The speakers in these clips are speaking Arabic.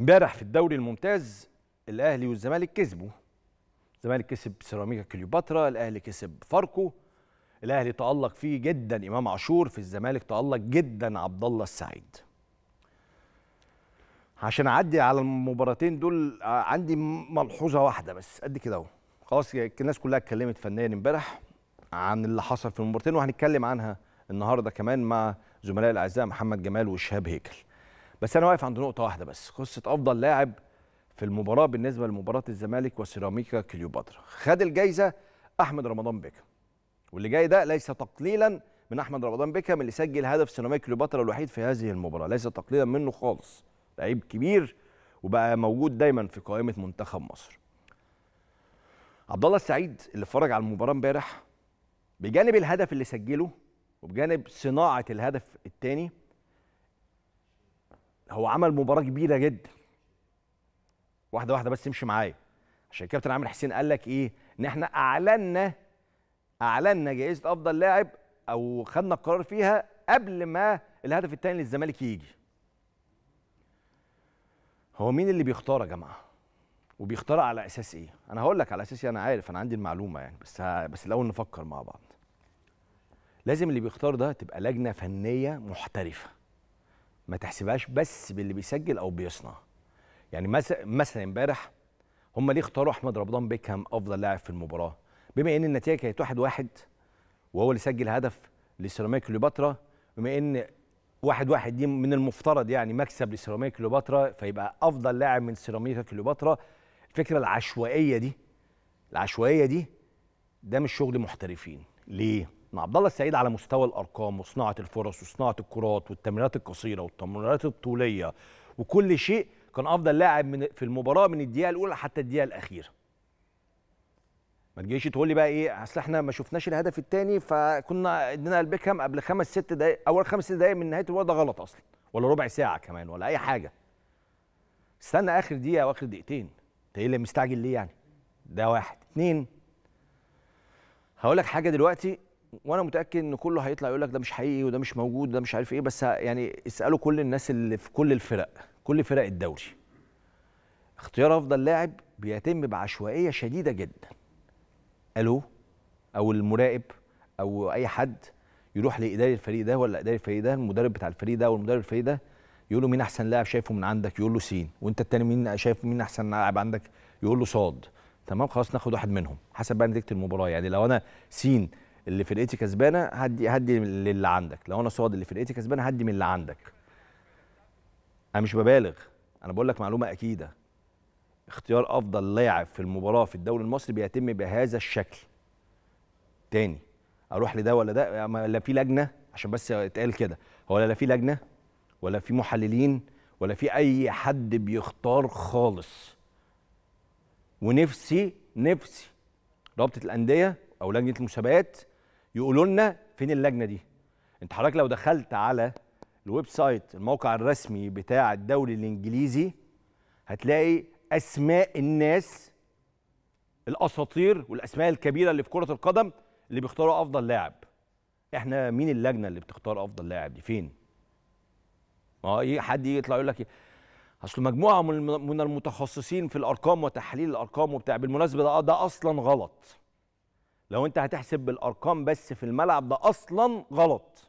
امبارح في الدوري الممتاز الاهلي والزمالك كسبوا الزمالك كسب سيراميكا كليوباترا الاهلي كسب فاركو الاهلي تالق فيه جدا امام عاشور في الزمالك تالق جدا عبد الله السعيد عشان اعدي على المباراتين دول آه، عندي ملحوظه واحده بس قد كده اهو خلاص الناس كلها اتكلمت فنيا امبارح عن اللي حصل في المباراتين وهنتكلم عنها النهارده كمان مع زملائي الاعزاء محمد جمال وشهاب هيكل بس انا واقف عند نقطه واحده بس قصه افضل لاعب في المباراه بالنسبه لمباراه الزمالك وسيراميكا كليوباترا خد الجايزه احمد رمضان بيكم واللي جاي ده ليس تقليلا من احمد رمضان بيكم اللي سجل هدف سيراميكا كليوباترا الوحيد في هذه المباراه ليس تقليلا منه خالص لعيب كبير وبقى موجود دايما في قائمه منتخب مصر عبد الله السعيد اللي اتفرج على المباراه امبارح بجانب الهدف اللي سجله وبجانب صناعه الهدف الثاني هو عمل مباراه كبيره جدا واحده واحده بس امشي معايا عشان كابتن عامر حسين قال لك ايه ان احنا اعلنا اعلنا جائزه افضل لاعب او خدنا القرار فيها قبل ما الهدف الثاني للزمالك يجي هو مين اللي بيختار يا جماعه وبيختار على اساس ايه انا هقول لك على اساس إيه، انا عارف انا عندي المعلومه يعني بس ها بس الاول نفكر مع بعض لازم اللي بيختار ده تبقى لجنه فنيه محترفه ما تحسبهاش بس باللي بيسجل او بيصنع يعني مثلا مثلا امبارح هم ليه اختاروا احمد رمضان بيكهام افضل لاعب في المباراه بما ان النتيجه كانت 1-1 واحد واحد وهو اللي سجل هدف لسيراميكا كليوباترا بما ان 1-1 واحد واحد دي من المفترض يعني مكسب لسيراميكا كليوباترا فيبقى افضل لاعب من سيراميكا كليوباترا الفكره العشوائيه دي العشوائيه دي ده مش شغل محترفين ليه مع عبد الله السعيد على مستوى الارقام وصناعه الفرص وصناعه الكرات والتمريرات القصيره والتمريرات الطوليه وكل شيء كان افضل لاعب من في المباراه من الدقيقه الاولى حتى الدقيقه الاخيره ما تجيش تقول لي بقى ايه اصل احنا ما شفناش الهدف الثاني فكنا ادينا البيكهام قبل خمس ست دقائق اول خمس ست دقائق من نهايه الوقت ده غلط اصلا ولا ربع ساعه كمان ولا اي حاجه استنى اخر دقيقه واخر دقيقتين انت ايه اللي مستعجل ليه يعني ده واحد اتنين هقول لك حاجه دلوقتي وانا متاكد ان كله هيطلع يقول لك ده مش حقيقي وده مش موجود ده مش عارف ايه بس يعني اسالوا كل الناس اللي في كل الفرق كل فرق الدوري اختيار افضل لاعب بيتم بعشوائيه شديده جدا الو او المراقب او اي حد يروح لاداري الفريق ده ولا اداري الفريق ده المدرب بتاع الفريق ده والمدرب الفريق ده يقول له مين احسن لاعب شايفه من عندك يقول له سين وانت التاني مين شايف مين احسن لاعب عندك يقول له صاد تمام خلاص ناخد واحد منهم حسب بقى نتيجه المباراه يعني لو انا سين اللي فرقتي كسبانه هدي هدي للي عندك لو انا صاد اللي فرقتي كسبانه هدي من اللي عندك انا مش ببالغ انا بقول لك معلومه اكيده اختيار افضل لاعب في المباراه في الدوري المصري بيتم بهذا الشكل تاني اروح لده ولا ده لا في لجنه عشان بس اتقال كده هو لا في لجنه ولا في محللين ولا في اي حد بيختار خالص ونفسي نفسي رابطه الانديه او لجنه المسابقات يقولوا لنا فين اللجنه دي انت حضرتك لو دخلت على الويب سايت الموقع الرسمي بتاع الدوري الانجليزي هتلاقي اسماء الناس الاساطير والاسماء الكبيره اللي في كره القدم اللي بيختاروا افضل لاعب احنا مين اللجنه اللي بتختار افضل لاعب دي فين هو ايه حد يطلع يقول لك إيه؟ اصل مجموعه من المتخصصين في الارقام وتحليل الارقام وبتاع بالمناسبه ده, ده اصلا غلط لو انت هتحسب بالارقام بس في الملعب ده اصلا غلط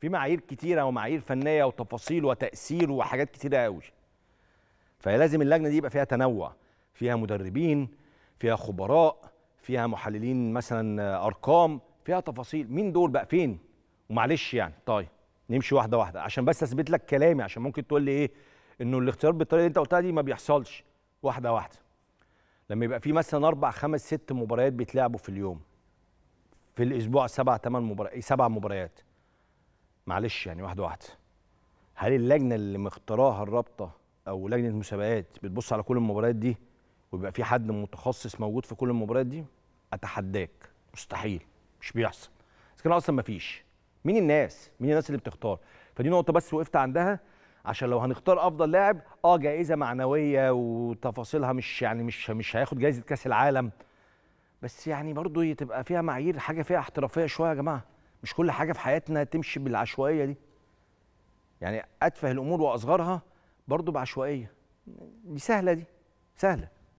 في معايير كتيره ومعايير فنيه وتفاصيل وتاثير وحاجات كتيره قوي فلازم اللجنه دي يبقى فيها تنوع فيها مدربين فيها خبراء فيها محللين مثلا ارقام فيها تفاصيل مين دول بقى فين ومعلش يعني طيب نمشي واحده واحده عشان بس اثبت لك كلامي عشان ممكن تقول لي ايه انه الاختيار بالطريقه اللي انت قلتها دي ما بيحصلش واحده واحده لما يبقى في مثلا اربع خمس ست مباريات بيتلعبوا في اليوم في الاسبوع سبع ثمان مباريات سبع مباريات معلش يعني واحده واحده هل اللجنه اللي مختاراها الرابطه او لجنه المسابقات بتبص على كل المباريات دي ويبقى في حد متخصص موجود في كل المباريات دي اتحداك مستحيل مش بيحصل اذا كان اصلا ما فيش مين الناس مين الناس اللي بتختار فدي نقطه بس وقفت عندها عشان لو هنختار افضل لاعب اه جائزه معنويه وتفاصيلها مش يعني مش مش هياخد جائزه كاس العالم بس يعني برضه تبقى فيها معايير حاجه فيها احترافيه شويه يا جماعه مش كل حاجه في حياتنا تمشي بالعشوائيه دي يعني اتفه الامور واصغرها برضه بعشوائيه دي سهله دي سهله